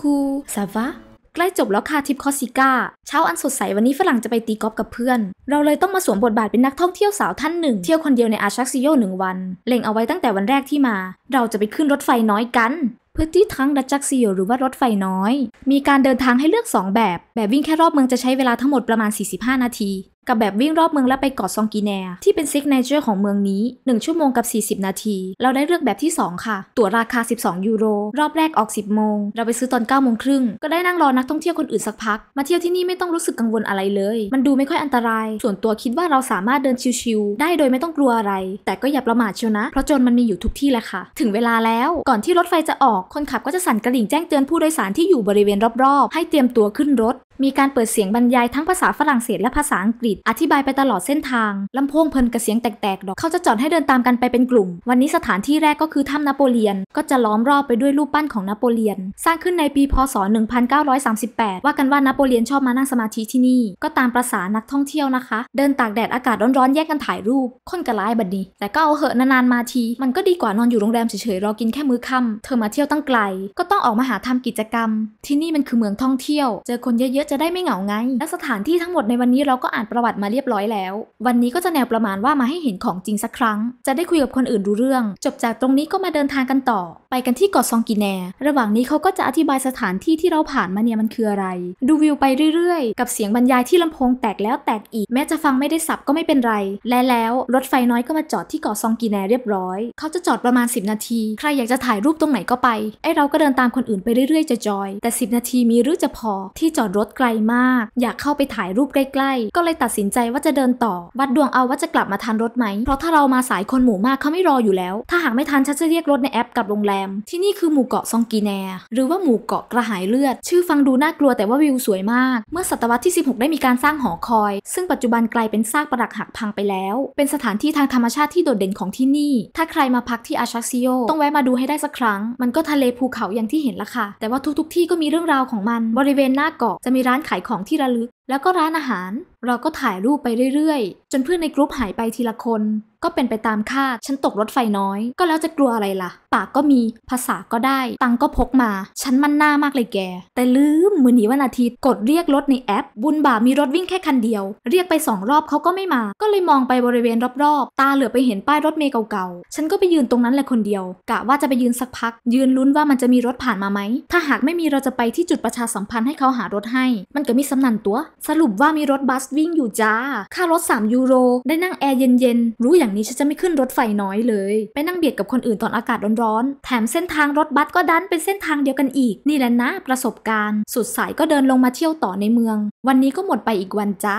คูซาฟะใกล้จบแล้วค่ะทิปคอสิก้า เช้าอันสดใส วันนี้ฝรั่งจะไปตีกอล์ฟกับเพื่อน เราเลยต้องมาสวมบทบาทเป็นนักท่องเที่ยวสาวท่านหนึ่ง เที่ยวคนเดียวในอาชักซิโยหนึ่งวัน เล็งเอาไว้ตั้งแต่วันแรกที่มา เราจะไปขึ้นรถไฟน้อยกัน พื่อที่ทั้งดัชักซิโยหรือว่ารถไฟน้อย มีการเดินทางให้เลือก 2 แบบ แบบวิ่งแค่รอบเมืองจะใช้เวลาทั้งหมดประมาณ 45 นาทีกับแบบวิ่งรอบเมืองแล้วไปเกาะซองกีแนที่เป็นซิกเนเจอร์ของเมืองนี้ 1 ชั่วโมงกับ 40 นาที เราได้เลือกแบบที่ 2 ค่ะ ตั๋วราคา 12 ยูโร รอบแรกออก 10 โมง เราไปซื้อตอน9โมงครึ่ง ก็ได้นั่งรอนักท่องเที่ยวคนอื่นสักพัก มาเที่ยวที่นี่ไม่ต้องรู้สึกกังวลอะไรเลย มันดูไม่ค่อยอันตราย ส่วนตัวคิดว่าเราสามารถเดินชิวๆได้โดยไม่ต้องกลัวอะไร แต่ก็อย่าประมาทเชียวนะ เพราะโจรมันมีอยู่ทุกที่แหละค่ะถึงเวลาแล้วก่อนที่รถไฟจะออกคนขับก็จะสั่นกระดิ่งแจ้งเตือนผู้โดยสารที่อยู่บริเวณรอบๆ ให้เตรียมตัวขึ้นรถมีการเปิดเสียงบรรยายทั้งภาษาฝรั่งเศสและภาษาอังกฤษอธิบายไปตลอดเส้นทาง ลำโพงเพลินกับเสียงแตกๆดอกเขาจะจอดให้เดินตามกันไปเป็นกลุ่ม วันนี้สถานที่แรกก็คือถ้ำนโปเลียนก็จะล้อมรอบไปด้วยรูปปั้นของนโปเลียน สร้างขึ้นในปีพศ 1938 ว่ากันว่านโปเลียนชอบมานั่งสมาธิที่นี่ ก็ตามประษานักท่องเที่ยวนะคะ เดินตากแดดอากาศร้อนๆแยกกันถ่ายรูป คนกระไรบัดนี้แต่ก็เอาเหอะนานๆมาที มันก็ดีกว่านอนอยู่โรงแรมเฉยๆรอกินแค่มื้อค่ำเธอมาเที่ยวตั้งไกลก็ต้องออกมาหาทำกิจกรรม ที่นี่มันคือเมืองท่องเที่ยว เจอคนเยอะจะได้ไม่เหงาไงและสถานที่ทั้งหมดในวันนี้เราก็อ่านประวัติมาเรียบร้อยแล้ว วันนี้ก็จะแนวประมาณว่ามาให้เห็นของจริงสักครั้ง จะได้คุยกับคนอื่นรู้เรื่อง จบจากตรงนี้ก็มาเดินทางกันต่อไปกันที่เกาะซองกิแนระหว่างนี้เขาก็จะอธิบายสถานที่ที่เราผ่านมาเนี่ยมันคืออะไร ดูวิวไปเรื่อยๆ กับเสียงบรรยายที่ลำโพงแตกแล้วแตกอีก แม้จะฟังไม่ได้สับก็ไม่เป็นไร และแล้วรถไฟน้อยก็มาจอดที่เกาะซองกิแนเรียบร้อยเขาจะจอดประมาณ 10 นาที ใครอยากจะถ่ายรูปตรงไหนก็ไป ไอเราก็เดินตามคนอื่นไปเรื่อยๆ จะจอย แต่ 10 นาทีมีหรือจะพอที่จอดรถไกลมาก อยากเข้าไปถ่ายรูปใกล้ๆ ก็เลยตัดสินใจว่าจะเดินต่อวัดดวงเอาว่าจะกลับมาทันรถไหม เพราะถ้าเรามาสายคนหมู่มากเขาไม่รออยู่แล้ว ถ้าหากไม่ทันฉันจะเรียกรถในแอปกับโรงแรมมที่นี่คือหมู่เกาะซองกีแนหรือว่าหมู่เกาะกระหายเลือด ชื่อฟังดูน่ากลัวแต่ว่าวิวสวยมาก เมื่อศตวรรษที่ 16 ได้มีการสร้างหอคอย ซึ่งปัจจุบันกลายเป็นซากปรักหักพังไปแล้ว เป็นสถานที่ทางธรรมชาติที่โดดเด่นของที่นี่ ถ้าใครมาพักที่อาชักซิโอต้องแวะมาดูให้ได้สักครั้ง มันก็ทะเลภูเขาอย่างที่เห็นละค่ะ แต่ว่าทุกๆ ที่ก็มีเรื่องราวของมัน บริเวณหน้าเกาะจะมีร้านขายของที่ระลึกแล้วก็ร้านอาหาร เราก็ถ่ายรูปไปเรื่อยๆ จนเพื่อนในกรุ๊ปหายไปทีละคน ก็เป็นไปตามคาดฉันตกรถไฟน้อย ก็แล้วจะกลัวอะไรล่ะ ปากก็มีภาษาก็ได้ตังก็พกมา ฉันมั่นหน้ามากเลยแกแต่ลืมมือหนีวันอาทิตย์กดเรียกรถในแอป บุญบามีรถวิ่งแค่คันเดียว เรียกไปสองรอบเขาก็ไม่มา ก็เลยมองไปบริเวณรอบๆตาเหลือไปเห็นป้ายรถเมย์เก่าๆฉันก็ไปยืนตรงนั้นแหละคนเดียวกะว่าจะไปยืนสักพัก ยืนลุ้นว่ามันจะมีรถผ่านมาไหมถ้าหากไม่มีเราจะไปที่จุดประชาสัมพันธ์ให้เขาหารถให้ มันก็มีสำนันตัวสรุปว่ามีรถบัสวิ่งอยู่จ้า ค่ารถ 3 ยูโร ได้นั่งแอร์เย็นๆ รู้อย่างนี้ฉันจะไม่ขึ้นรถไฟน้อยเลย ไปนั่งเบียดกับคนอื่นตอนอากาศร้อนๆ แถมเส้นทางรถบัสก็ดันเป็นเส้นทางเดียวกันอีก นี่แหละนะประสบการณ์ สุดสายก็เดินลงมาเที่ยวต่อในเมือง วันนี้ก็หมดไปอีกวันจ้า